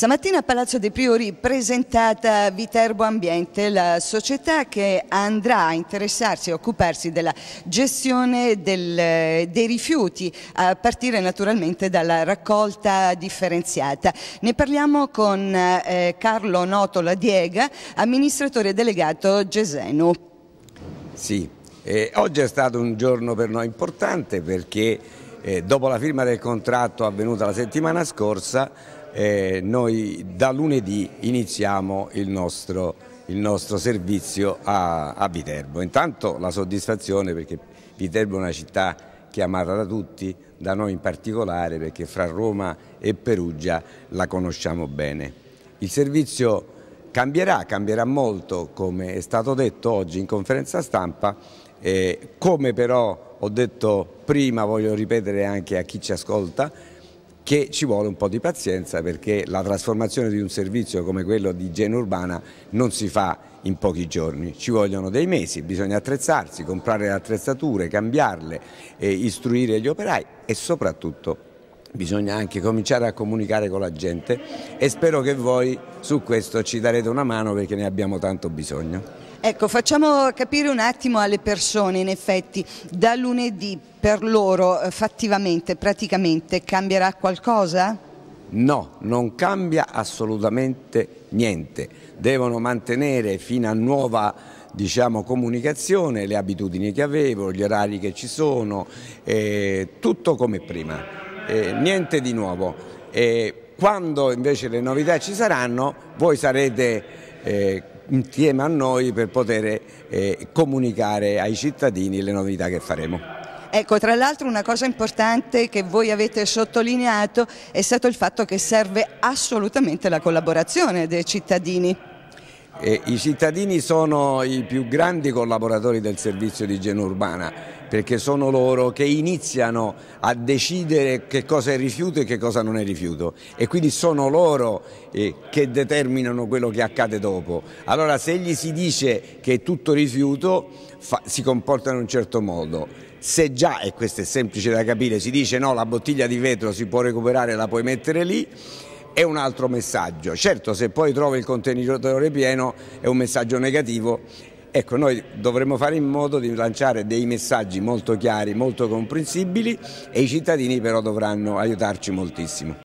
Stamattina a Palazzo dei Priori presentata Viterbo Ambiente, la società che andrà a interessarsi e occuparsi della gestione del, dei rifiuti, a partire naturalmente dalla raccolta differenziata. Ne parliamo con eh, Carlo Notola Diega, amministratore delegato Gesenu. Sì, eh, oggi è stato un giorno per noi importante perché eh, dopo la firma del contratto avvenuta la settimana scorsa eh, noi da lunedì iniziamo il nostro, il nostro servizio a, a, Viterbo. Intanto la soddisfazione perché Viterbo è una città chiamata da tutti, da noi in particolare perché fra Roma e Perugia la conosciamo bene. Il servizio cambierà, cambierà molto come è stato detto oggi in conferenza stampa, eh, come però ho detto prima, voglio ripetere anche a chi ci ascolta, che ci vuole un po' di pazienza perché la trasformazione di un servizio come quello di igiene Urbana non si fa in pochi giorni, ci vogliono dei mesi, bisogna attrezzarsi, comprare le attrezzature, cambiarle, eh, istruire gli operai e soprattutto bisogna anche cominciare a comunicare con la gente e spero che voi su questo ci darete una mano perché ne abbiamo tanto bisogno. Ecco, facciamo capire un attimo alle persone, in effetti, da lunedì per loro eh, fattivamente, praticamente, cambierà qualcosa? No, non cambia assolutamente niente. Devono mantenere fino a nuova diciamo, comunicazione le abitudini che avevo, gli orari che ci sono, eh, tutto come prima eh, niente di nuovo. E quando invece le novità ci saranno, voi sarete eh, insieme a noi per poter eh, comunicare ai cittadini le novità che faremo. Ecco, tra l'altro una cosa importante che voi avete sottolineato è stato il fatto che serve assolutamente la collaborazione dei cittadini. Eh, I cittadini sono i più grandi collaboratori del servizio di igiene urbana perché sono loro che iniziano a decidere che cosa è rifiuto e che cosa non è rifiuto e quindi sono loro eh, che determinano quello che accade dopo. Allora se gli si dice che è tutto rifiuto fa, si comporta in un certo modo, se già, e questo è semplice da capire, si dice no la bottiglia di vetro si può recuperare, e la puoi mettere lì è un altro messaggio. Certo, se poi trovi il contenitore pieno è un messaggio negativo. Ecco, noi dovremmo fare in modo di lanciare dei messaggi molto chiari, molto comprensibili e i cittadini però dovranno aiutarci moltissimo.